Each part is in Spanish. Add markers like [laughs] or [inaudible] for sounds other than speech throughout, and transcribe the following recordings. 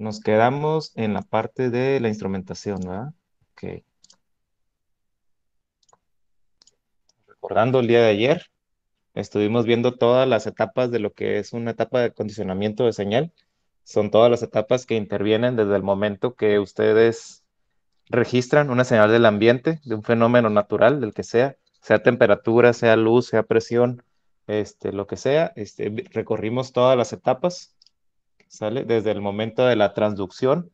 nos quedamos en la parte de la instrumentación, ¿verdad? Ok. Recordando el día de ayer, estuvimos viendo todas las etapas de lo que es una etapa de condicionamiento de señal. Son todas las etapas que intervienen desde el momento que ustedes registran una señal del ambiente, de un fenómeno natural, del que sea, sea temperatura, sea luz, sea presión, este, lo que sea. Este, recorrimos todas las etapas ¿sale? Desde el momento de la transducción,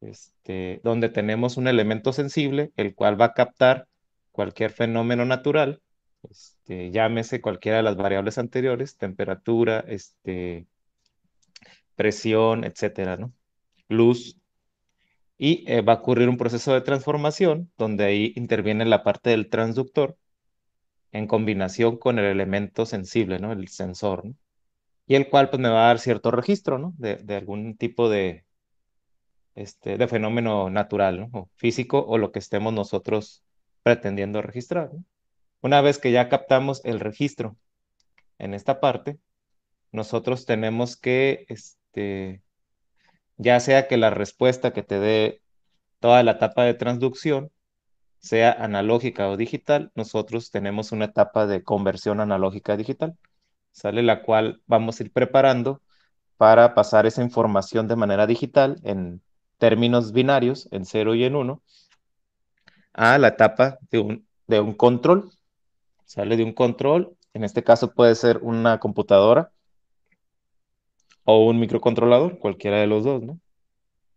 este, donde tenemos un elemento sensible, el cual va a captar cualquier fenómeno natural, este, llámese cualquiera de las variables anteriores, temperatura, este, presión, etcétera, ¿no? Luz. Y eh, va a ocurrir un proceso de transformación, donde ahí interviene la parte del transductor en combinación con el elemento sensible, ¿no? El sensor, ¿no? y el cual pues me va a dar cierto registro, ¿no? De, algún tipo de, este, de fenómeno natural, O físico o lo que estemos nosotros pretendiendo registrar. Una vez que ya captamos el registro en esta parte, nosotros tenemos que, este, ya sea que la respuesta que te dé toda la etapa de transducción sea analógica o digital, nosotros tenemos una etapa de conversión analógica digital. ¿sale? La cual vamos a ir preparando para pasar esa información de manera digital en términos binarios, en 0 y en 1, a la etapa de un, de un control. Sale de un control, en este caso puede ser una computadora o un microcontrolador, cualquiera de los dos, ¿no?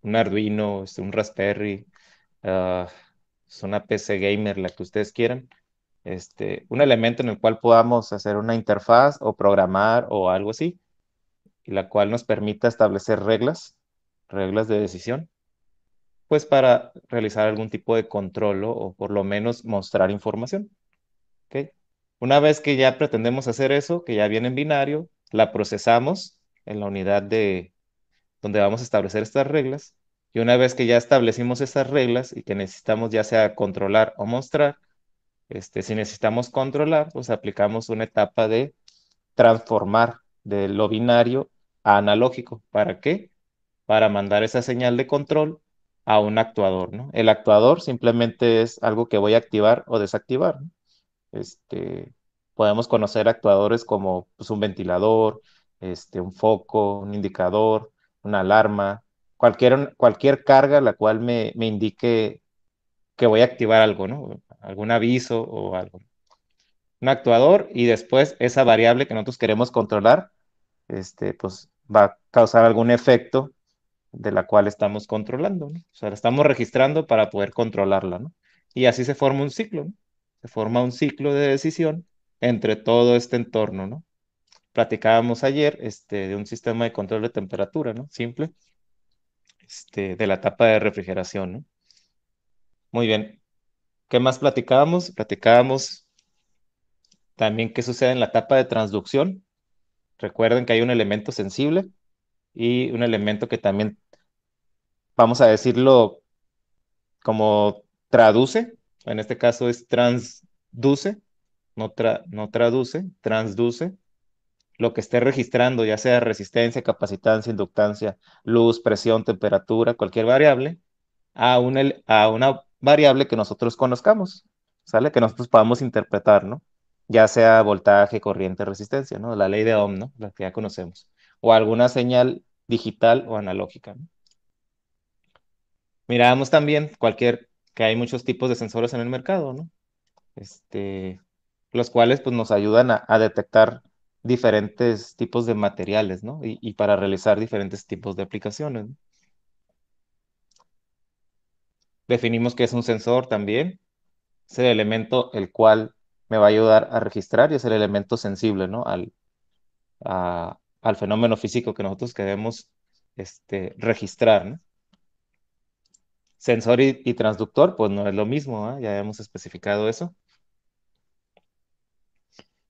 Un Arduino, este, un Raspberry, ah, es una PC gamer, la que ustedes quieran este, un elemento en el cual podamos hacer una interfaz o programar o algo así, y la cual nos permita establecer reglas, reglas de decisión, pues para realizar algún tipo de control o por lo menos mostrar información. ¿Okay? Una vez que ya pretendemos hacer eso, que ya viene en binario, la procesamos en la unidad de donde vamos a establecer estas reglas. Y una vez que ya establecimos estas reglas y que necesitamos ya sea controlar o mostrar, este, si necesitamos controlar, pues aplicamos una etapa de transformar de lo binario a analógico. ¿Para qué? Para mandar esa señal de control a un actuador, ¿no? El actuador simplemente es algo que voy a activar o desactivar. Este, podemos conocer actuadores como pues, un ventilador, este, un foco, un indicador, una alarma, cualquier, cualquier carga la cual me, me indique que voy a activar algo, ¿no? Algún aviso o algo. Un actuador y después esa variable que nosotros queremos controlar, este, pues va a causar algún efecto de la cual estamos controlando, ¿no? O sea, la estamos registrando para poder controlarla, ¿no? Y así se forma un ciclo, ¿no? Se forma un ciclo de decisión entre todo este entorno, ¿no? Platicábamos ayer este, de un sistema de control de temperatura, ¿no? Simple, este, de la etapa de refrigeración, ¿no? Muy bien. ¿Qué más platicábamos? Platicábamos también qué sucede en la etapa de transducción. Recuerden que hay un elemento sensible y un elemento que también, vamos a decirlo, como traduce, en este caso es transduce, no, no traduce, transduce, lo que esté registrando, ya sea resistencia, capacitancia, inductancia, luz, presión, temperatura, cualquier variable, a, un, a una variable que nosotros conozcamos, ¿sale? Que nosotros podamos interpretar, ¿no? Ya sea voltaje, corriente, resistencia, ¿no? La ley de Ohm, ¿no? La que ya conocemos. O alguna señal digital o analógica, ¿no? Miramos también cualquier, que hay muchos tipos de sensores en el mercado, ¿no? Este, los cuales pues nos ayudan a, detectar diferentes tipos de materiales, ¿no? Y, y, para realizar diferentes tipos de aplicaciones. ¿no? Definimos que es un sensor también. Es el elemento el cual me va a ayudar a registrar y es el elemento sensible ¿no? al, al fenómeno físico que nosotros queremos este, registrar. Sensor y, transductor, pues no es lo mismo, ¿ah? ya hemos especificado eso.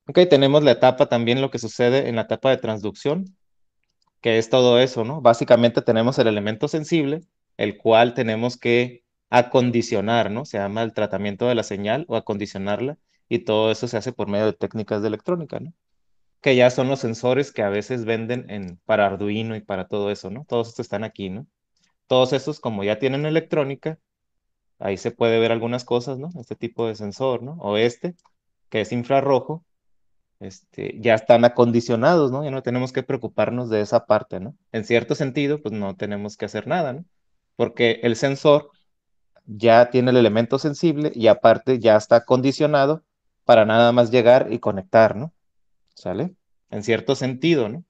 Ok, tenemos la etapa también, lo que sucede en la etapa de transducción, que es todo eso, ¿no? Básicamente tenemos el elemento sensible, el cual tenemos que acondicionar, ¿no? Se llama el tratamiento de la señal o acondicionarla y todo eso se hace por medio de técnicas de electrónica, ¿no? Que ya son los sensores que a veces venden en, para Arduino y para todo eso, ¿no? Todos estos están aquí, ¿no? Todos estos, como ya tienen electrónica, ahí se puede ver algunas cosas, ¿no? Este tipo de sensor, ¿no? O este, que es infrarrojo, este, ya están acondicionados, ¿no? Ya no tenemos que preocuparnos de esa parte, ¿no? En cierto sentido, pues no tenemos que hacer nada, ¿no? Porque el sensor ya tiene el elemento sensible y aparte ya está condicionado para nada más llegar y conectar, ¿no? ¿Sale? En cierto sentido, ¿no?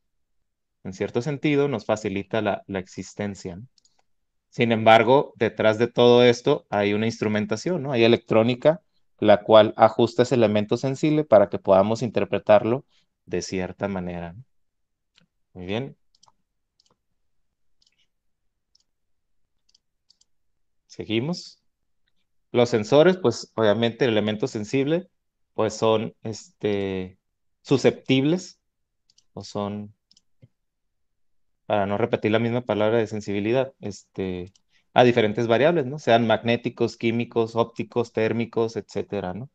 En cierto sentido nos facilita la, existencia. Sin embargo, detrás de todo esto hay una instrumentación, ¿no? Hay electrónica, la cual ajusta ese elemento sensible para que podamos interpretarlo de cierta manera. Muy bien. Seguimos. Los sensores, pues obviamente el elemento sensible, pues son este, susceptibles o son, para no repetir la misma palabra de sensibilidad, este, a diferentes variables, ¿no? Sean magnéticos, químicos, ópticos, térmicos, etcétera, ¿no?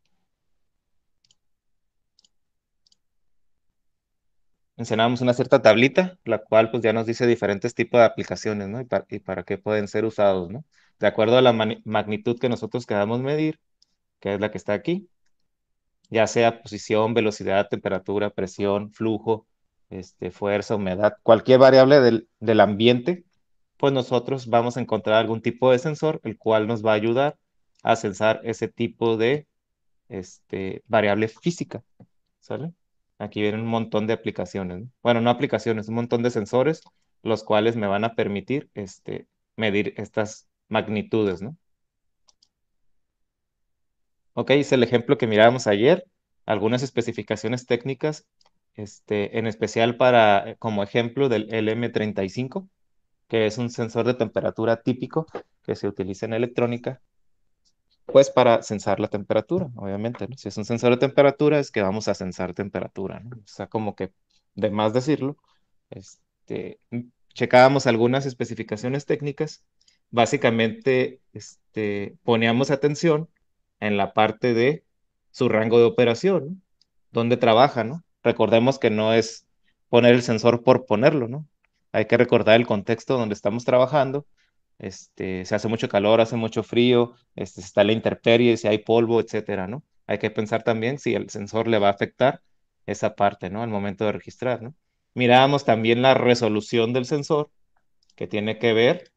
Encenamos una cierta tablita, la cual pues ya nos dice diferentes tipos de aplicaciones, ¿no? Y, para, qué pueden ser usados, ¿no? De acuerdo a la magnitud que nosotros queramos medir, que es la que está aquí, ya sea posición, velocidad, temperatura, presión, flujo, este, fuerza, humedad, cualquier variable del, del ambiente, pues nosotros vamos a encontrar algún tipo de sensor, el cual nos va a ayudar a censar ese tipo de este, variable física, ¿sale? Aquí vienen un montón de aplicaciones. Bueno, no aplicaciones, un montón de sensores, los cuales me van a permitir este, medir estas magnitudes, ¿no? Ok, es el ejemplo que mirábamos ayer. Algunas especificaciones técnicas, este, en especial para, eh, como ejemplo del LM35, que es un sensor de temperatura típico que se utiliza en electrónica pues para censar la temperatura, obviamente. Si es un sensor de temperatura, es que vamos a censar temperatura. ¿no? O sea, como que, de más decirlo, este, checábamos algunas especificaciones técnicas. Básicamente, este, poníamos atención en la parte de su rango de operación, donde trabaja, ¿no? Recordemos que no es poner el sensor por ponerlo, ¿no? Hay que recordar el contexto donde estamos trabajando este, se hace mucho calor, hace mucho frío, este, está la intemperie, si hay polvo, etcétera, ¿no? Hay que pensar también si el sensor le va a afectar esa parte, ¿no? Al momento de registrar, ¿no? Mirábamos también la resolución del sensor, que tiene que ver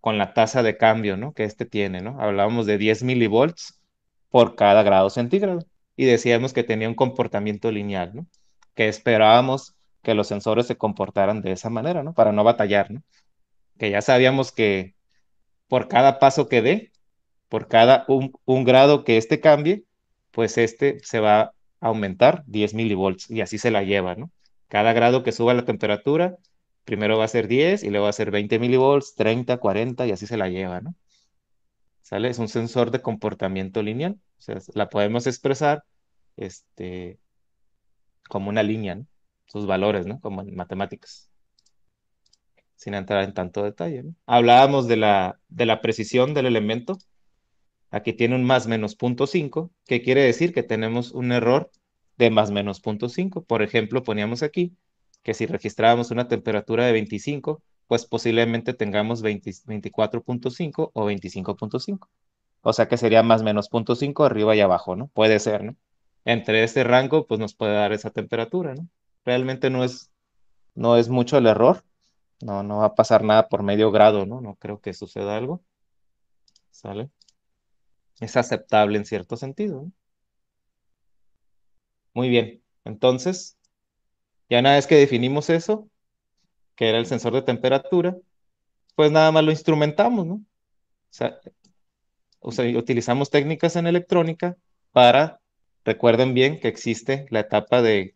con la tasa de cambio, ¿no? Que este tiene, ¿no? Hablábamos de 10 milivolts por cada grado centígrado y decíamos que tenía un comportamiento lineal, ¿no? Que esperábamos que los sensores se comportaran de esa manera, ¿no? Para no batallar, ¿no? que ya sabíamos que por cada paso que dé, por cada un, grado que este cambie, pues este se va a aumentar 10 milivolts y así se la lleva, ¿no? Cada grado que suba la temperatura, primero va a ser 10 y luego va a ser 20 milivolts, 30, 40 y así se la lleva, ¿no? ¿Sale? Es un sensor de comportamiento lineal, o sea, la podemos expresar este, como una línea, ¿no? Sus valores, ¿no? Como en matemáticas sin entrar en tanto detalle. Hablábamos de la, de la precisión del elemento. Aquí tiene un más menos punto 5, que quiere decir que tenemos un error de más menos punto 5. Por ejemplo, poníamos aquí que si registrábamos una temperatura de 25, pues posiblemente tengamos 24.5 o 25.5. O sea que sería más menos punto 5 arriba y abajo, ¿no? Puede ser, ¿no? Entre ese rango, pues nos puede dar esa temperatura, ¿no? Realmente no es, no es mucho el error, no, no va a pasar nada por medio grado, ¿no? No creo que suceda algo. ¿Sale? Es aceptable en cierto sentido. Muy bien. Entonces, ya una vez que definimos eso, que era el sensor de temperatura, pues nada más lo instrumentamos, ¿no? O sea, utilizamos técnicas en electrónica para, recuerden bien que existe la etapa de,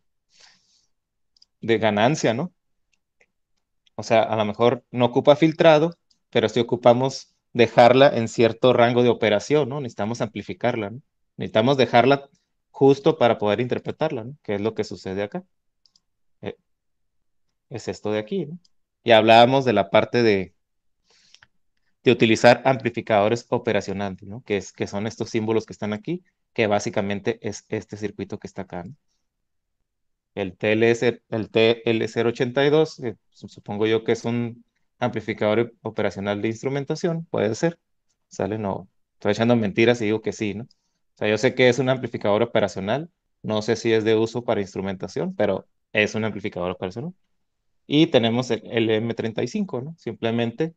de ganancia, ¿no? O sea, a lo mejor no ocupa filtrado, pero si ocupamos dejarla en cierto rango de operación, ¿no? Necesitamos amplificarla, ¿no? Necesitamos dejarla justo para poder interpretarla, ¿no? Que es lo que sucede acá. Eh, es esto de aquí, ¿no? Y hablábamos de la parte de, de utilizar amplificadores operacionales, ¿no? Que, es, que son estos símbolos que están aquí, que básicamente es este circuito que está acá, ¿no? el, TLS, el TL082, eh, supongo yo que es un amplificador operacional de instrumentación, puede ser, sale, no, estoy echando mentiras y digo que sí, ¿no? O sea, yo sé que es un amplificador operacional, no sé si es de uso para instrumentación, pero es un amplificador operacional. Y tenemos el, M35, ¿no? Simplemente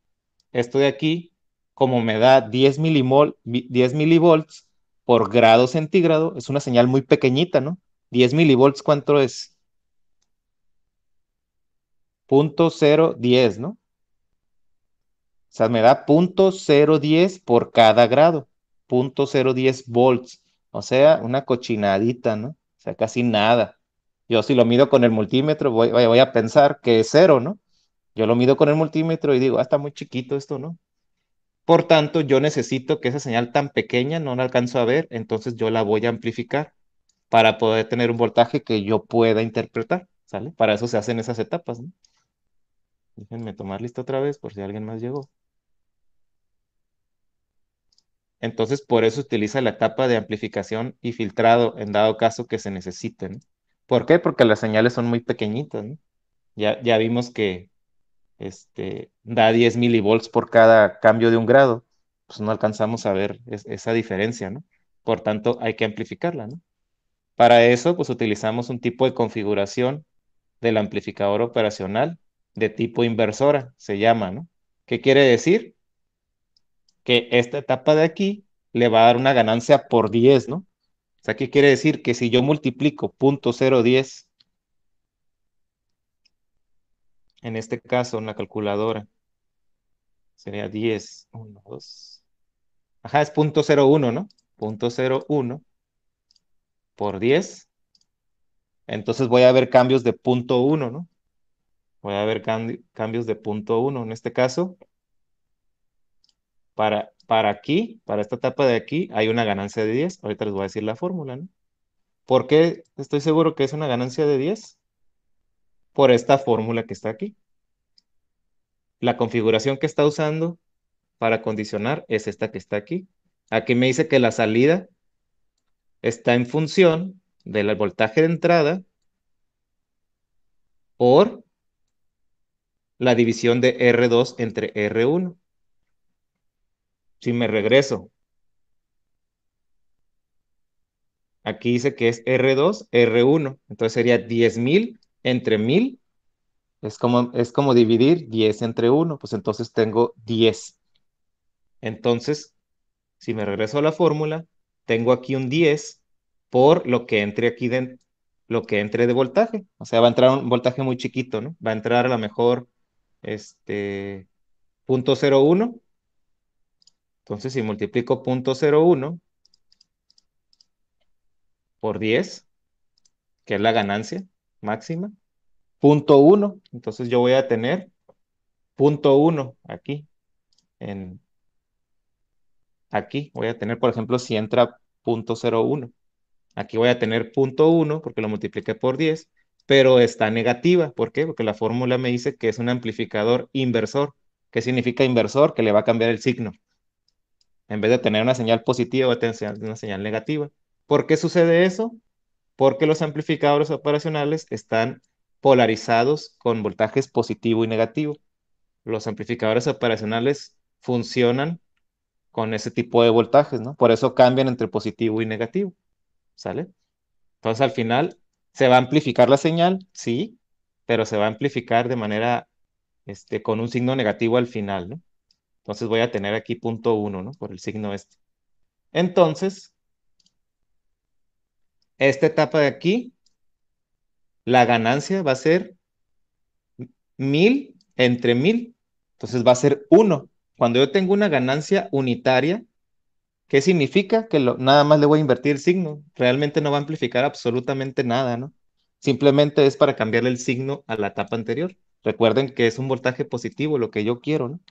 esto de aquí, como me da 10, milimol, 10 milivolts por grado centígrado, es una señal muy pequeñita, ¿no? 10 milivolts, ¿cuánto es? Punto ¿no? O sea, me da punto por cada grado, punto cero volts. O sea, una cochinadita, ¿no? O sea, casi nada. Yo si lo mido con el multímetro, voy, voy a pensar que es cero, ¿no? Yo lo mido con el multímetro y digo, ah, está muy chiquito esto, ¿no? Por tanto, yo necesito que esa señal tan pequeña no la alcanzo a ver, entonces yo la voy a amplificar para poder tener un voltaje que yo pueda interpretar, ¿sale? Para eso se hacen esas etapas, ¿no? Déjenme tomar lista otra vez por si alguien más llegó. Entonces, por eso utiliza la etapa de amplificación y filtrado en dado caso que se necesiten. ¿Por qué? Porque las señales son muy pequeñitas. ¿no? Ya, ya, vimos que este, da 10 milivolts por cada cambio de un grado. Pues no alcanzamos a ver esa diferencia, ¿no? Por tanto, hay que amplificarla, ¿no? Para eso, pues utilizamos un tipo de configuración del amplificador operacional de tipo inversora, se llama, ¿no? ¿Qué quiere decir? Que esta etapa de aquí le va a dar una ganancia por 10, ¿no? O sea, ¿qué quiere decir? Que si yo multiplico 0.010, en este caso una calculadora, sería 10, 1, 2, ajá, es .01, ¿no? 0.01 por 10, entonces voy a ver cambios de punto 1, ¿no? Voy a ver cambios de punto 1. En este caso, para, para aquí, para esta etapa de aquí, hay una ganancia de 10. Ahorita les voy a decir la fórmula, ¿no? ¿Por qué estoy seguro que es una ganancia de 10? Por esta fórmula que está aquí. La configuración que está usando para condicionar es esta que está aquí. Aquí me dice que la salida está en función del voltaje de entrada por la división de R2 entre R1. Si me regreso, aquí dice que es R2, R1, entonces sería 10.000 entre 1.000. Es como, dividir 10 entre 1, pues entonces tengo 10. Entonces, si me regreso a la fórmula, tengo aquí un 10 por lo que entre aquí dentro lo que entre de voltaje. O sea, va a entrar un voltaje muy chiquito, ¿no? Va a entrar a lo mejor este 0.01. Entonces, si multiplico 0.01 por 10, que es la ganancia máxima, 1. entonces yo voy a tener 0.1 aquí en, Aquí voy a tener, por ejemplo, si entra 0.01. Aquí voy a tener 0.1 porque lo multipliqué por 10, pero está negativa. ¿Por qué? Porque la fórmula me dice que es un amplificador inversor. ¿Qué significa inversor? Que le va a cambiar el signo. En vez de tener una señal positiva, va a tener una señal negativa. ¿Por qué sucede eso? Porque los amplificadores operacionales están polarizados con voltajes positivo y negativo. Los amplificadores operacionales funcionan con ese tipo de voltajes, ¿no? Por eso cambian entre positivo y negativo, ¿sale? Entonces al final se va a amplificar la señal, sí, pero se va a amplificar de manera, este, con un signo negativo al final, ¿no? Entonces voy a tener aquí punto uno, ¿no? Por el signo este. Entonces, esta etapa de aquí, la ganancia va a ser 1000 entre 1000, entonces va a ser uno cuando yo tengo una ganancia unitaria, ¿qué significa? Que nada más le voy a invertir signo. Realmente no va a amplificar absolutamente nada, ¿no? Simplemente es para cambiarle el signo a la etapa anterior. Recuerden que es un voltaje positivo lo que yo quiero, ¿no?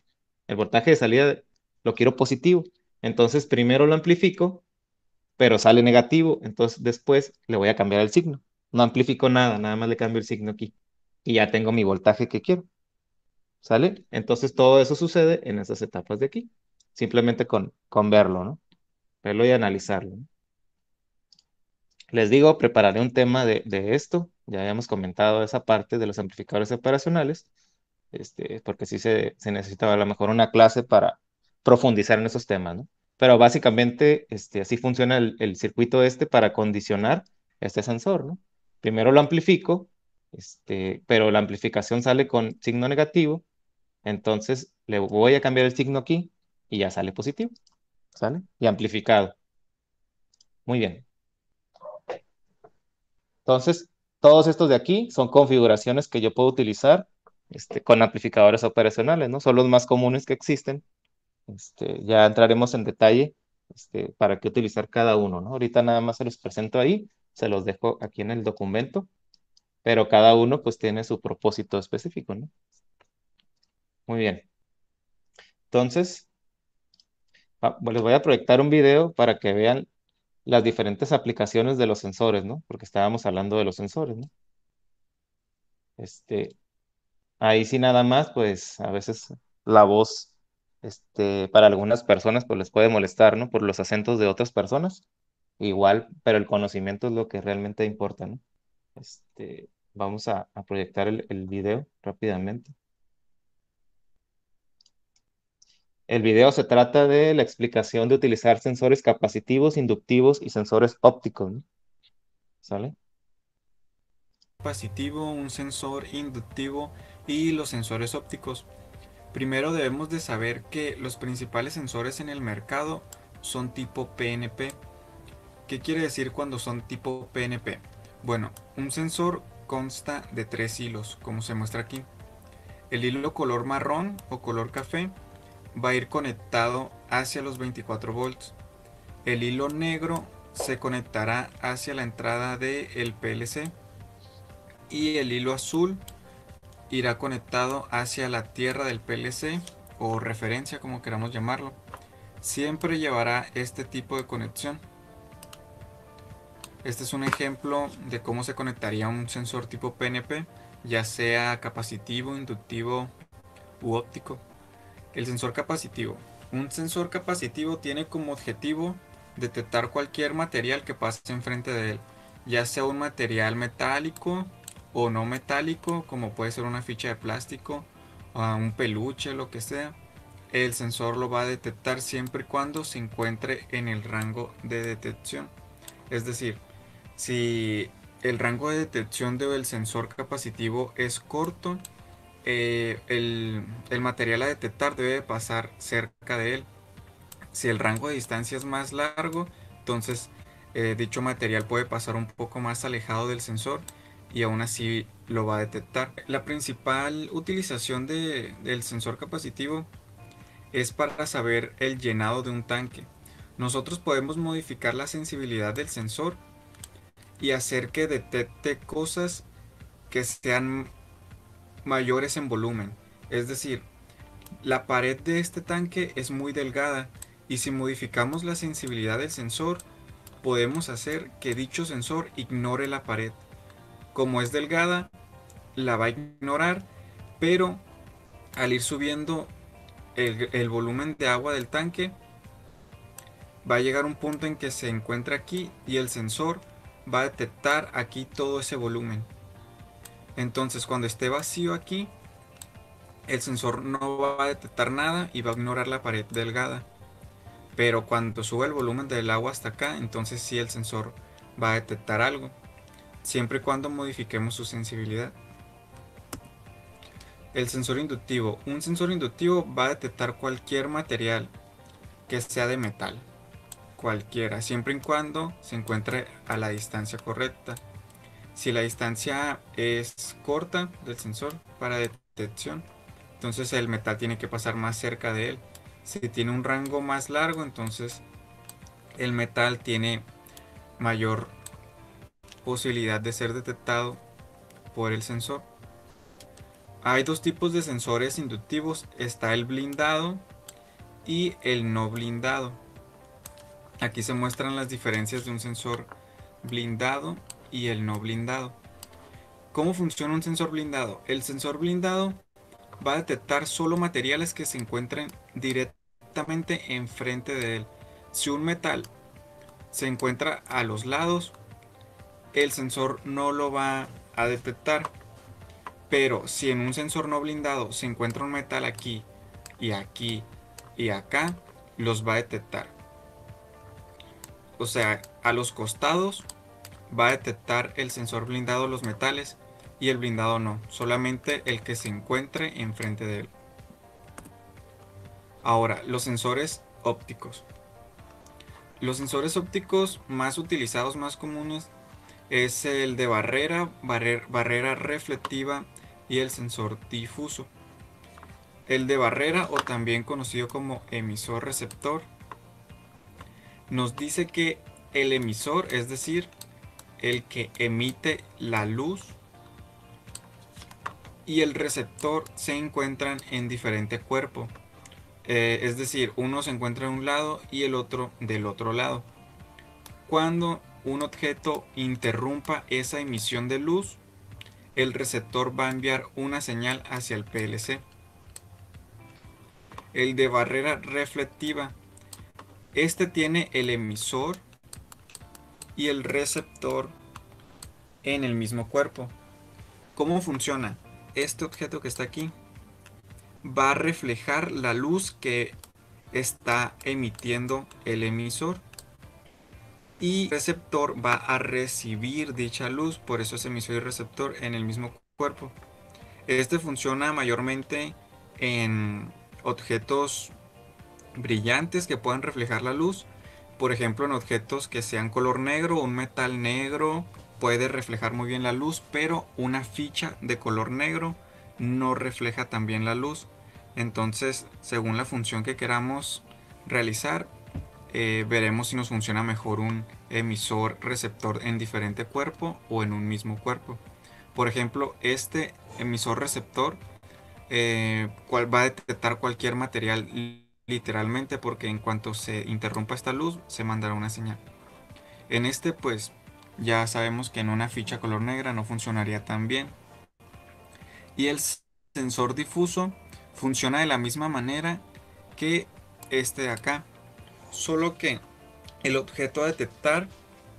El voltaje de salida lo quiero positivo. Entonces primero lo amplifico, pero sale negativo. Entonces después le voy a cambiar el signo. No amplifico nada, nada más le cambio el signo aquí. Y ya tengo mi voltaje que quiero. ¿Sale? Entonces todo eso sucede en esas etapas de aquí, simplemente con, con verlo, ¿no? Verlo y analizarlo. Les digo, prepararé un tema de, esto, ya habíamos comentado esa parte de los amplificadores operacionales, este, porque sí se, se necesitaba a lo mejor una clase para profundizar en esos temas, ¿no? Pero básicamente este, así funciona el, circuito este para condicionar este sensor, ¿no? Primero lo amplifico, este, pero la amplificación sale con signo negativo entonces le voy a cambiar el signo aquí y ya sale positivo. ¿Sale? Y amplificado. Muy bien. Entonces, todos estos de aquí son configuraciones que yo puedo utilizar este, con amplificadores operacionales, ¿no? Son los más comunes que existen. Este, ya entraremos en detalle este, para qué utilizar cada uno, ¿no? Ahorita nada más se los presento ahí, se los dejo aquí en el documento, pero cada uno pues tiene su propósito específico, ¿no? Muy bien. Entonces, les voy a proyectar un video para que vean las diferentes aplicaciones de los sensores, ¿no? Porque estábamos hablando de los sensores, ¿no? Este, ahí sí nada más, pues a veces la voz, este, para algunas personas, pues les puede molestar, ¿no? Por los acentos de otras personas. Igual, pero el conocimiento es lo que realmente importa, ¿no? Este, vamos a, proyectar el video rápidamente. El video se trata de la explicación de utilizar sensores capacitivos, inductivos y sensores ópticos. ¿Sale? Capacitivo, un sensor inductivo y los sensores ópticos. Primero debemos de saber que los principales sensores en el mercado son tipo PNP. ¿Qué quiere decir cuando son tipo PNP? Bueno, un sensor consta de tres hilos, como se muestra aquí. El hilo color marrón o color café va a ir conectado hacia los 24 volts. El hilo negro se conectará hacia la entrada del PLC y el hilo azul irá conectado hacia la tierra del PLC o referencia como queramos llamarlo. Siempre llevará este tipo de conexión. Este es un ejemplo de cómo se conectaría un sensor tipo PNP, ya sea capacitivo, inductivo u óptico. El sensor capacitivo. Un sensor capacitivo tiene como objetivo detectar cualquier material que pase enfrente de él, ya sea un material metálico o no metálico, como puede ser una ficha de plástico, ah, un peluche, lo que sea. El sensor lo va a detectar siempre y cuando se encuentre en el rango de detección. Es decir, si el rango de detección del sensor capacitivo es corto, eh, el, material a detectar debe pasar cerca de él. Si el rango de distancia es más largo, entonces eh, dicho material puede pasar un poco más alejado del sensor y aún así lo va a detectar. La principal utilización del sensor capacitivo es para saber el llenado de un tanque. Nosotros podemos modificar la sensibilidad del sensor y hacer que detecte cosas que sean mayores en volumen. Es decir, la pared de este tanque es muy delgada y si modificamos la sensibilidad del sensor, podemos hacer que dicho sensor ignore la pared. Como es delgada, la va a ignorar, pero al ir subiendo el, el, volumen de agua del tanque, va a llegar un punto en que se encuentra aquí y el sensor va a detectar aquí todo ese volumen. Entonces cuando esté vacío aquí, el sensor no va a detectar nada y va a ignorar la pared delgada. Pero cuando sube el volumen del agua hasta acá, entonces sí el sensor va a detectar algo, siempre y cuando modifiquemos su sensibilidad. El sensor inductivo. Un sensor inductivo va a detectar cualquier material que sea de metal, cualquiera, siempre y cuando se encuentre a la distancia correcta si la distancia es corta del sensor para detección, entonces el metal tiene que pasar más cerca de él. Si tiene un rango más largo, entonces el metal tiene mayor posibilidad de ser detectado por el sensor. Hay dos tipos de sensores inductivos, está el blindado y el no blindado. Aquí se muestran las diferencias de un sensor blindado y el no blindado. ¿Cómo funciona un sensor blindado? El sensor blindado va a detectar solo materiales que se encuentren directamente enfrente de él. Si un metal se encuentra a los lados, el sensor no lo va a detectar. Pero si en un sensor no blindado se encuentra un metal aquí y aquí y acá, los va a detectar. O sea, a los costados va a detectar el sensor blindado los metales y el blindado no, solamente el que se encuentre enfrente de él. Ahora, los sensores ópticos. Los sensores ópticos más utilizados, más comunes, es el de barrera, barrera reflectiva y el sensor difuso. El de barrera o también conocido como emisor receptor nos dice que el emisor, es decir, el que emite la luz y el receptor se encuentran en diferente cuerpo. Eh, es decir, uno se encuentra en un lado y el otro del otro lado. Cuando un objeto interrumpa esa emisión de luz, el receptor va a enviar una señal hacia el PLC. El de barrera reflectiva. Este tiene el emisor y el receptor en el mismo cuerpo. ¿Cómo funciona? Este objeto que está aquí va a reflejar la luz que está emitiendo el emisor y el receptor va a recibir dicha luz, por eso es emisor y receptor en el mismo cuerpo. Este funciona mayormente en objetos brillantes que puedan reflejar la luz por ejemplo en objetos que sean color negro, un metal negro puede reflejar muy bien la luz, pero una ficha de color negro no refleja tan bien la luz. Entonces, según la función que queramos realizar, eh, veremos si nos funciona mejor un emisor receptor en diferente cuerpo o en un mismo cuerpo. Por ejemplo, este emisor receptor eh, cual va a detectar cualquier material literalmente porque en cuanto se interrumpa esta luz se mandará una señal. En este pues ya sabemos que en una ficha color negra no funcionaría tan bien. Y el sensor difuso funciona de la misma manera que este de acá, solo que el objeto a detectar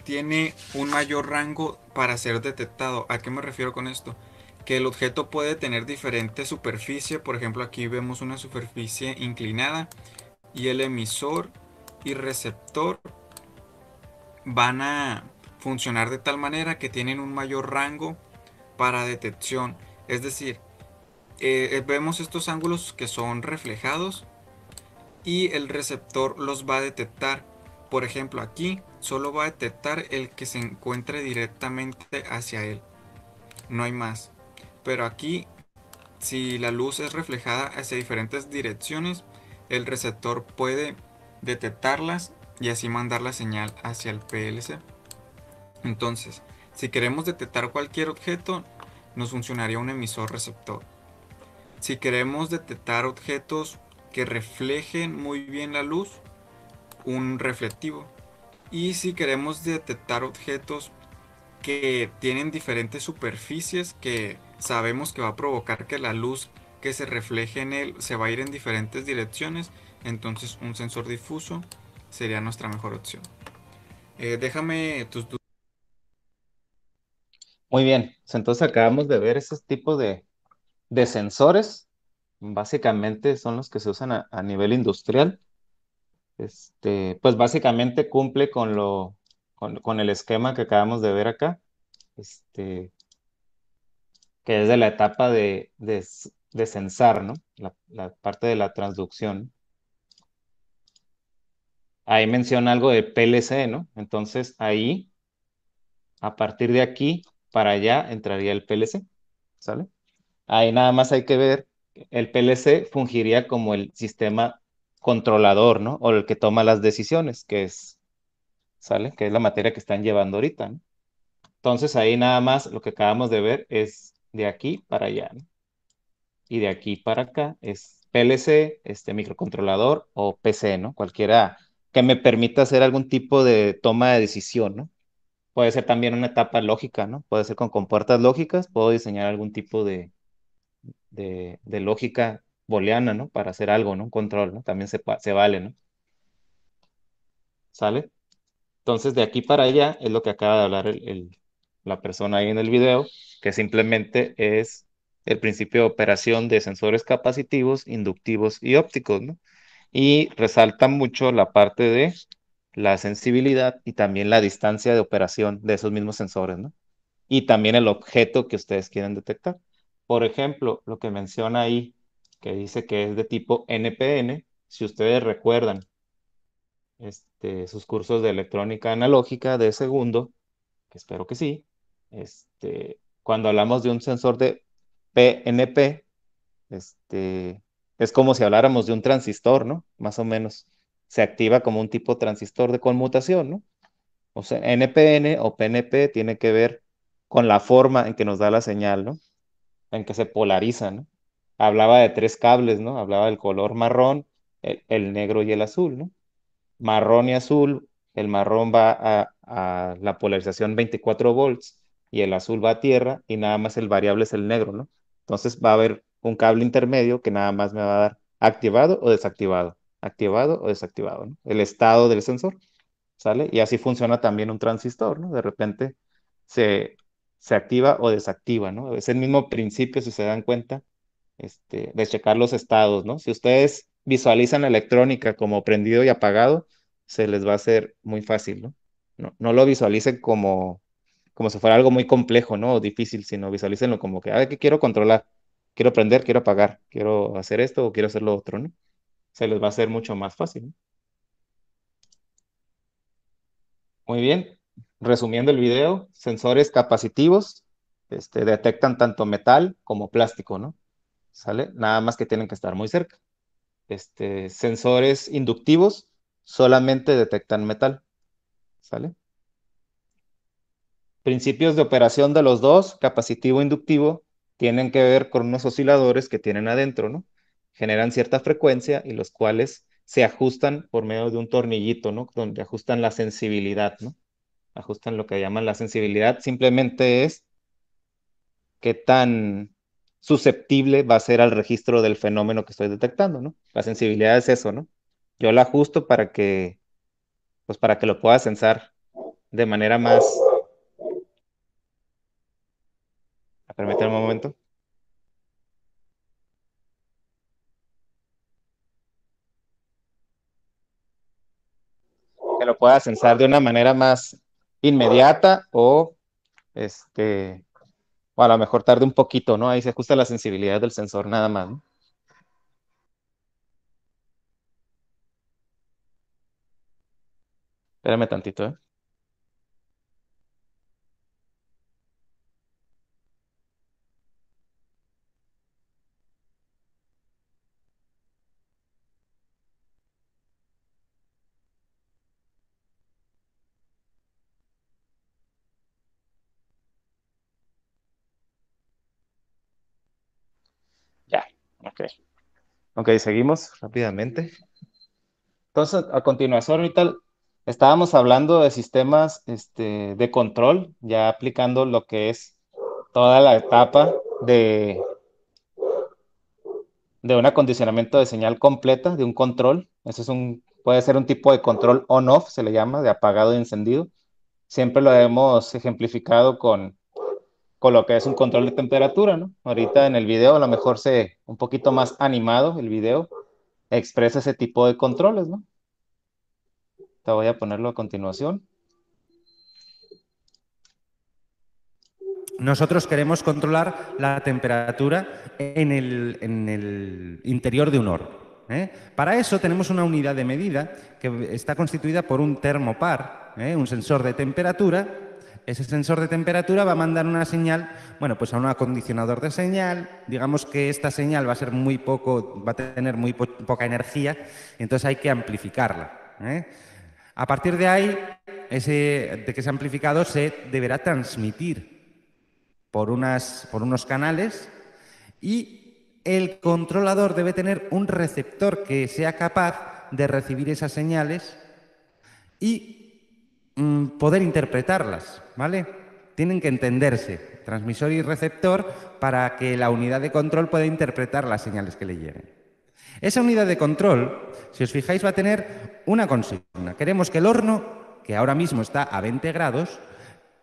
tiene un mayor rango para ser detectado. ¿A qué me refiero con esto? que el objeto puede tener diferente superficie, por ejemplo aquí vemos una superficie inclinada y el emisor y receptor van a funcionar de tal manera que tienen un mayor rango para detección, es decir, eh, eh, vemos estos ángulos que son reflejados y el receptor los va a detectar. Por ejemplo, aquí solo va a detectar el que se encuentre directamente hacia él. No hay más pero aquí si la luz es reflejada hacia diferentes direcciones, el receptor puede detectarlas y así mandar la señal hacia el PLC. Entonces, si queremos detectar cualquier objeto, nos funcionaría un emisor receptor. Si queremos detectar objetos que reflejen muy bien la luz, un reflectivo. Y si queremos detectar objetos que tienen diferentes superficies que sabemos que va a provocar que la luz que se refleje en él se va a ir en diferentes direcciones, entonces un sensor difuso sería nuestra mejor opción. Eh, déjame tus dudas. Muy bien, pues entonces acabamos de ver ese tipo de, de sensores. Básicamente son los que se usan a, nivel industrial. Este, pues básicamente cumple con, lo, con, con el esquema que acabamos de ver acá. Este, que es de la etapa de, de, censar, ¿no? La, parte de la transducción. Ahí menciona algo de PLC, ¿no? Entonces ahí, a partir de aquí para allá, entraría el PLC, ¿sale? Ahí nada más hay que ver, el PLC fungiría como el sistema controlador, ¿no? O el que toma las decisiones, que es, ¿sale? Que es la materia que están llevando ahorita, ¿no? Entonces ahí nada más lo que acabamos de ver es de aquí para allá. Y de aquí para acá es PLC, este microcontrolador o PC, ¿no? Cualquiera que me permita hacer algún tipo de toma de decisión, ¿no? Puede ser también una etapa lógica, ¿no? Puede ser con compuertas lógicas, puedo diseñar algún tipo de, de, lógica booleana, ¿no? Para hacer algo, ¿no? Un control, ¿no? También se, se vale, ¿no? ¿Sale? Entonces, de aquí para allá es lo que acaba de hablar el, la persona ahí en el video, que simplemente es el principio de operación de sensores capacitivos, inductivos y ópticos, ¿no? Y resalta mucho la parte de la sensibilidad y también la distancia de operación de esos mismos sensores, ¿no? Y también el objeto que ustedes quieren detectar. Por ejemplo, lo que menciona ahí, que dice que es de tipo NPN, si ustedes recuerdan este, sus cursos de electrónica analógica de segundo, que espero que sí, este, cuando hablamos de un sensor de PNP, este, es como si habláramos de un transistor, ¿no? Más o menos. Se activa como un tipo de transistor de conmutación, ¿no? O sea, NPN o PNP tiene que ver con la forma en que nos da la señal, ¿no? En que se polariza, ¿no? Hablaba de tres cables, ¿no? Hablaba del color marrón, el, negro y el azul, ¿no? Marrón y azul, el marrón va a, a la polarización 24 volts y el azul va a tierra y nada más el variable es el negro, ¿no? Entonces va a haber un cable intermedio que nada más me va a dar activado o desactivado, activado o desactivado, ¿no? El estado del sensor, ¿sale? Y así funciona también un transistor, ¿no? De repente se, activa o desactiva, ¿no? Es el mismo principio, si se dan cuenta, este, de checar los estados, ¿no? Si ustedes visualizan electrónica como prendido y apagado, se les va a hacer muy fácil, No, no lo visualicen como como si fuera algo muy complejo, ¿no? O difícil, sino visualícenlo como que, ah, ¿qué quiero controlar? Quiero prender? quiero apagar, quiero hacer esto o quiero hacer lo otro, ¿no? Se les va a hacer mucho más fácil. Muy bien, resumiendo el video, sensores capacitivos este, detectan tanto metal como plástico, ¿no? ¿Sale? Nada más que tienen que estar muy cerca. Este, sensores inductivos solamente detectan metal, ¿sale? Principios de operación de los dos, capacitivo e inductivo, tienen que ver con unos osciladores que tienen adentro, ¿no? Generan cierta frecuencia y los cuales se ajustan por medio de un tornillito, ¿no? Donde ajustan la sensibilidad, ¿no? Ajustan lo que llaman la sensibilidad. Simplemente es qué tan susceptible va a ser al registro del fenómeno que estoy detectando, ¿no? La sensibilidad es eso, ¿no? Yo la ajusto para que, pues para que lo pueda censar de manera más Permítame un momento. Que lo pueda censar de una manera más inmediata o este o a lo mejor tarde un poquito, ¿no? Ahí se ajusta la sensibilidad del sensor nada más. ¿no? Espérame tantito, ¿eh? Ok, seguimos rápidamente. Entonces, a continuación, ahorita estábamos hablando de sistemas este, de control, ya aplicando lo que es toda la etapa de, de un acondicionamiento de señal completa, de un control. Eso es un, puede ser un tipo de control on-off, se le llama, de apagado y encendido. Siempre lo hemos ejemplificado con con lo que es un control de temperatura, ¿no? Ahorita en el video a lo mejor se, un poquito más animado el video, expresa ese tipo de controles, ¿no? Te voy a ponerlo a continuación. Nosotros queremos controlar la temperatura en el, interior de un horno. ¿eh? Para eso tenemos una unidad de medida que está constituida por un termopar, ¿eh? un sensor de temperatura ese sensor de temperatura va a mandar una señal, bueno, pues a un acondicionador de señal. Digamos que esta señal va a ser muy poco, va a tener muy poca energía, entonces hay que amplificarla. ¿eh? A partir de ahí, ese, de que se ha amplificado, se deberá transmitir por, unas, por unos canales y el controlador debe tener un receptor que sea capaz de recibir esas señales y Mm, poder interpretarlas, ¿vale? Tienen que entenderse, transmisor y receptor, para que la unidad de control pueda interpretar las señales que le lleguen. Esa unidad de control, si os fijáis, va a tener una consigna. Queremos que el horno, que ahora mismo está a 20 grados,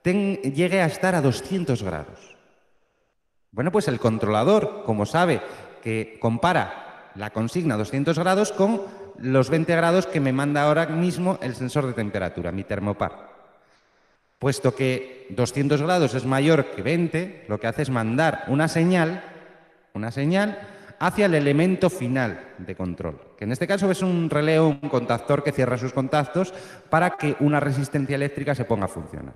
llegue a estar a 200 grados. Bueno, pues el controlador, como sabe que compara la consigna 200 grados con los 20 grados que me manda ahora mismo el sensor de temperatura, mi termopar. Puesto que 200 grados es mayor que 20, lo que hace es mandar una señal, una señal hacia el elemento final de control, que en este caso es un relé un contactor que cierra sus contactos para que una resistencia eléctrica se ponga a funcionar.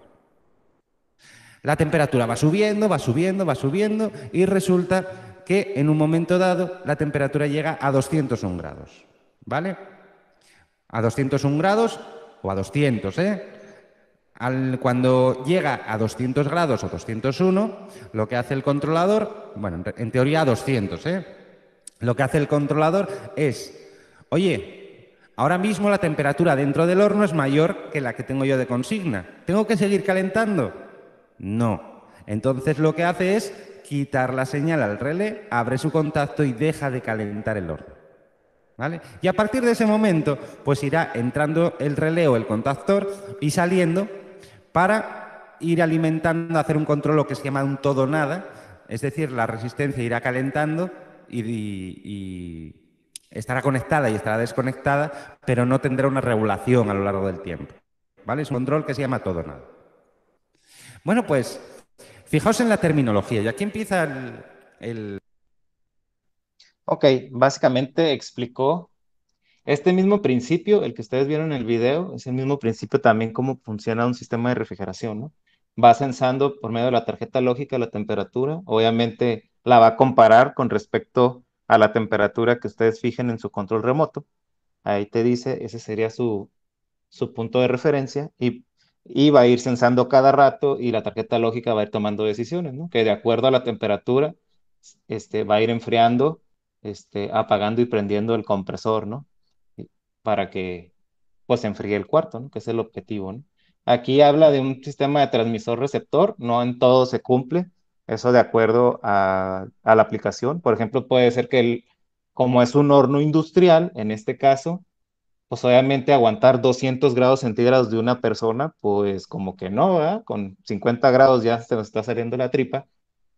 La temperatura va subiendo, va subiendo, va subiendo y resulta que en un momento dado la temperatura llega a 201 grados. ¿Vale? A 201 grados o a 200, ¿eh? cuando llega a 200 grados o 201, lo que hace el controlador, bueno, en teoría a 200, ¿eh? Lo que hace el controlador es, oye, ahora mismo la temperatura dentro del horno es mayor que la que tengo yo de consigna. ¿Tengo que seguir calentando? No. Entonces lo que hace es quitar la señal al relé, abre su contacto y deja de calentar el horno. ¿Vale? Y a partir de ese momento, pues irá entrando el releo, el contactor y saliendo para ir alimentando, hacer un control lo que se llama un todo-nada, es decir, la resistencia irá calentando y, estará conectada y estará desconectada, pero no tendrá una regulación a lo largo del tiempo. ¿Vale? Es un control que se llama todo-nada. Bueno, pues fijaos en la terminología y aquí empieza el Ok, básicamente explicó este mismo principio, el que ustedes vieron en el video, es el mismo principio también cómo funciona un sistema de refrigeración, ¿no? Va sensando por medio de la tarjeta lógica la temperatura, obviamente la va a comparar con respecto a la temperatura que ustedes fijen en su control remoto. Ahí te dice, ese sería su, su punto de referencia y, y, va a ir sensando cada rato y la tarjeta lógica va a ir tomando decisiones, ¿no? Que de acuerdo a la temperatura este, va a ir enfriando este, apagando y prendiendo el compresor, ¿no? Para que pues enfríe el cuarto, ¿no? Que es el objetivo, ¿no? Aquí habla de un sistema de transmisor-receptor, no en todo se cumple, eso de acuerdo a, la aplicación. Por ejemplo, puede ser que el, como es un horno industrial, en este caso, pues obviamente aguantar 200 grados centígrados de una persona, pues como que no, ¿verdad? Con 50 grados ya se nos está saliendo la tripa,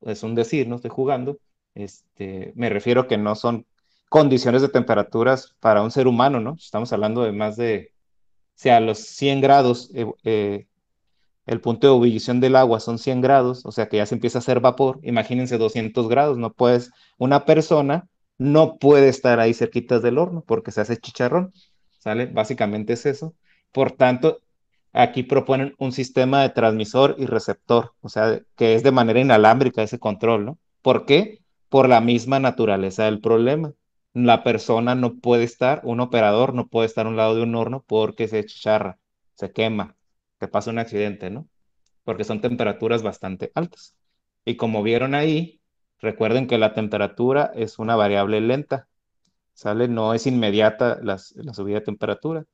es un decir, no estoy jugando. Este, me refiero que no son condiciones de temperaturas para un ser humano, ¿no? Estamos hablando de más de, o sea, los 100 grados, eh, eh, el punto de ebullición del agua son 100 grados, o sea que ya se empieza a hacer vapor, imagínense 200 grados, no puedes, una persona no puede estar ahí cerquita del horno porque se hace chicharrón, ¿sale? Básicamente es eso. Por tanto, aquí proponen un sistema de transmisor y receptor, o sea, que es de manera inalámbrica ese control, ¿no? ¿Por qué? por la misma naturaleza del problema. La persona no puede estar, un operador no puede estar a un lado de un horno porque se chicharra, se quema, te pasa un accidente, ¿no? Porque son temperaturas bastante altas. Y como vieron ahí, recuerden que la temperatura es una variable lenta, ¿sale? No es inmediata la subida de temperatura,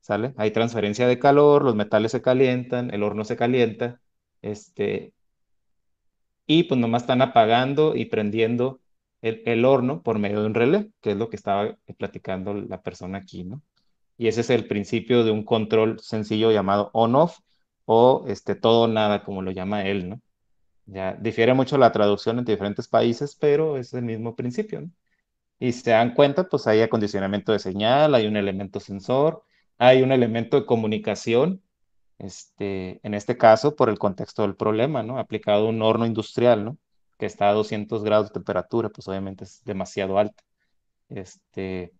¿sale? Hay transferencia de calor, los metales se calientan, el horno se calienta, este, y pues nomás están apagando y prendiendo el, horno por medio de un relé, que es lo que estaba platicando la persona aquí, ¿no? Y ese es el principio de un control sencillo llamado on-off o este todo nada, como lo llama él, ¿no? Ya difiere mucho la traducción en diferentes países, pero es el mismo principio, ¿no? Y se dan cuenta, pues hay acondicionamiento de señal, hay un elemento sensor, hay un elemento de comunicación este, en este caso por el contexto del problema, ¿no? Aplicado un horno industrial, ¿no? Que está a 200 grados de temperatura, pues obviamente es demasiado alto. Este,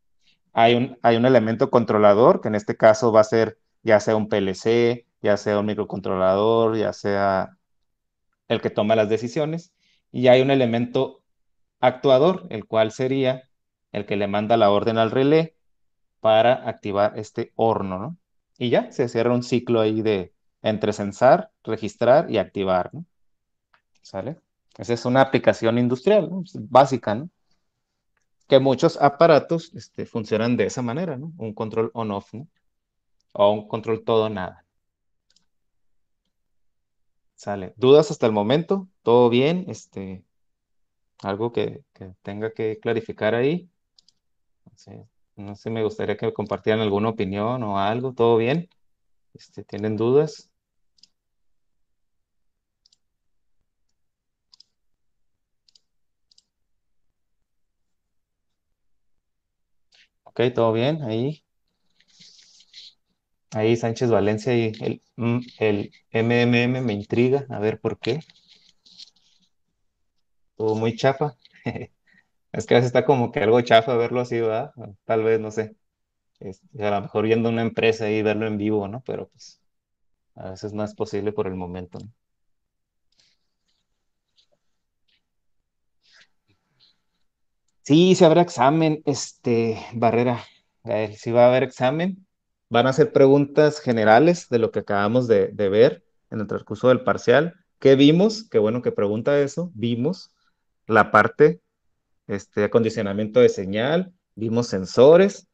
hay, un, hay un elemento controlador, que en este caso va a ser ya sea un PLC, ya sea un microcontrolador, ya sea el que toma las decisiones, y hay un elemento actuador, el cual sería el que le manda la orden al relé para activar este horno, ¿no? Y ya, se cierra un ciclo ahí de entre registrar y activar, ¿no? ¿Sale? Esa es una aplicación industrial, básica, ¿no? Que muchos aparatos este, funcionan de esa manera, ¿no? Un control on-off, ¿no? O un control todo-nada. ¿Sale? ¿Dudas hasta el momento? ¿Todo bien? Este, ¿Algo que, tenga que clarificar ahí? No sé, me gustaría que compartieran alguna opinión o algo. ¿Todo bien? Este, ¿tienen dudas? Ok, todo bien ahí. Ahí Sánchez Valencia y el, mm, el MMM me intriga, a ver por qué. Todo muy chapa. [laughs] Es que a veces está como que algo chafa verlo así, ¿verdad? Tal vez, no sé. a lo mejor viendo una empresa y verlo en vivo, ¿no? Pero pues a veces no es posible por el momento, ¿no? Sí, se habrá examen, este, Barrera. Gael, sí va a haber examen. Van a hacer preguntas generales de lo que acabamos de, de ver en el transcurso del parcial. ¿Qué vimos? Qué bueno que pregunta eso. Vimos la parte este, acondicionamiento de señal, vimos sensores,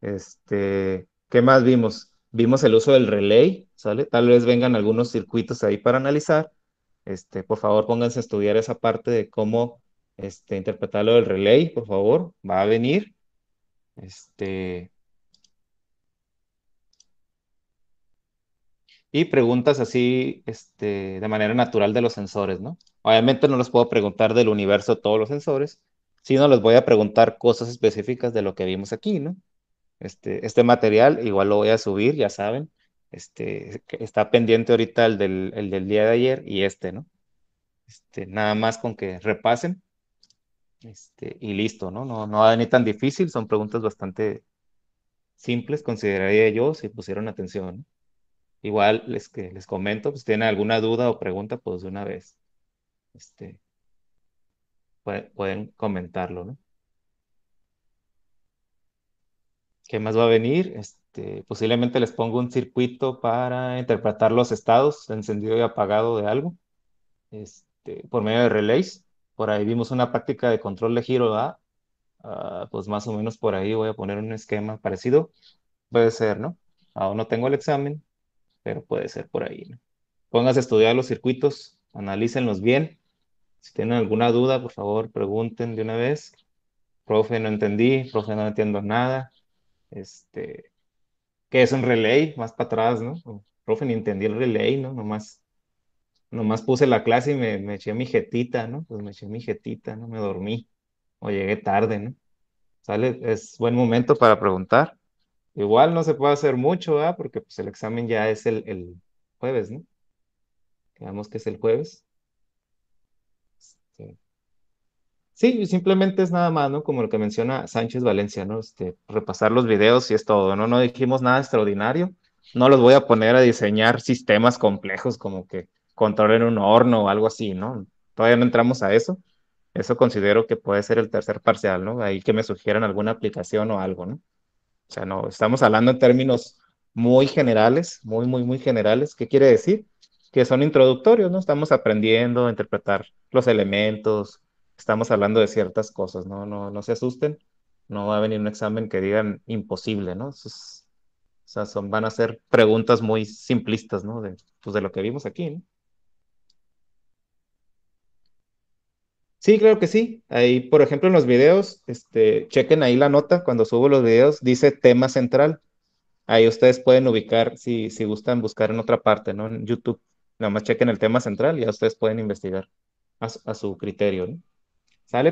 este, ¿qué más vimos? Vimos el uso del relay, ¿sale? Tal vez vengan algunos circuitos ahí para analizar. Este, por favor, pónganse a estudiar esa parte de cómo este, interpretar lo del relay, por favor, va a venir. Este... Y preguntas así este, de manera natural de los sensores, ¿no? Obviamente no los puedo preguntar del universo todos los sensores, no, les voy a preguntar cosas específicas de lo que vimos aquí, ¿no? Este, este material igual lo voy a subir, ya saben. Este, está pendiente ahorita el del, día de ayer y este, ¿no? Este, nada más con que repasen este, y listo, ¿no? No, no ni tan difícil, son preguntas bastante simples, consideraría yo, si pusieron atención. Igual les, que les comento, pues si tienen alguna duda o pregunta, pues de una vez. Este, pueden comentarlo, ¿no? ¿Qué más va a venir? Este, posiblemente les pongo un circuito para interpretar los estados encendido y apagado de algo este, por medio de relays. Por ahí vimos una práctica de control de giro, ¿verdad? Ah, pues más o menos por ahí voy a poner un esquema parecido. Puede ser, ¿no? Aún no tengo el examen, pero puede ser por ahí, ¿no? Pónganse a estudiar los circuitos, analícenlos bien si tienen alguna duda, por favor, pregunten de una vez. Profe, no entendí, profe, no entiendo nada. Este, ¿qué es un relay, más para atrás, ¿no? profe, ni entendí el relay, ¿no? Nomás, nomás puse la clase y me, eché mi jetita, ¿no? Pues me eché mi jetita, ¿no? Me dormí o llegué tarde, ¿no? ¿Sale? Es buen momento para preguntar. Igual no se puede hacer mucho, ¿ah? Porque pues el examen ya es el, el jueves, ¿no? Digamos que es el jueves. Sí, simplemente es nada más, ¿no? Como lo que menciona Sánchez Valencia, ¿no? Este, repasar los videos y es todo, ¿no? No dijimos nada extraordinario. No los voy a poner a diseñar sistemas complejos como que controlen un horno o algo así, ¿no? Todavía no entramos a eso. Eso considero que puede ser el tercer parcial, ¿no? Ahí que me sugieran alguna aplicación o algo, ¿no? O sea, no, estamos hablando en términos muy generales, muy, muy, muy generales. ¿Qué quiere decir? Que son introductorios, ¿no? Estamos aprendiendo a interpretar los elementos, estamos hablando de ciertas cosas, ¿no? No, no se asusten, no va a venir un examen que digan imposible, ¿no? o sea, son, van a ser preguntas muy simplistas, ¿no? De, pues de lo que vimos aquí, ¿no? Sí, claro que sí. Ahí, por ejemplo, en los videos, este, chequen ahí la nota cuando subo los videos, dice tema central. Ahí ustedes pueden ubicar, si, si gustan, buscar en otra parte, ¿no? En YouTube. Nada más chequen el tema central y ya ustedes pueden investigar a, a su criterio, ¿no?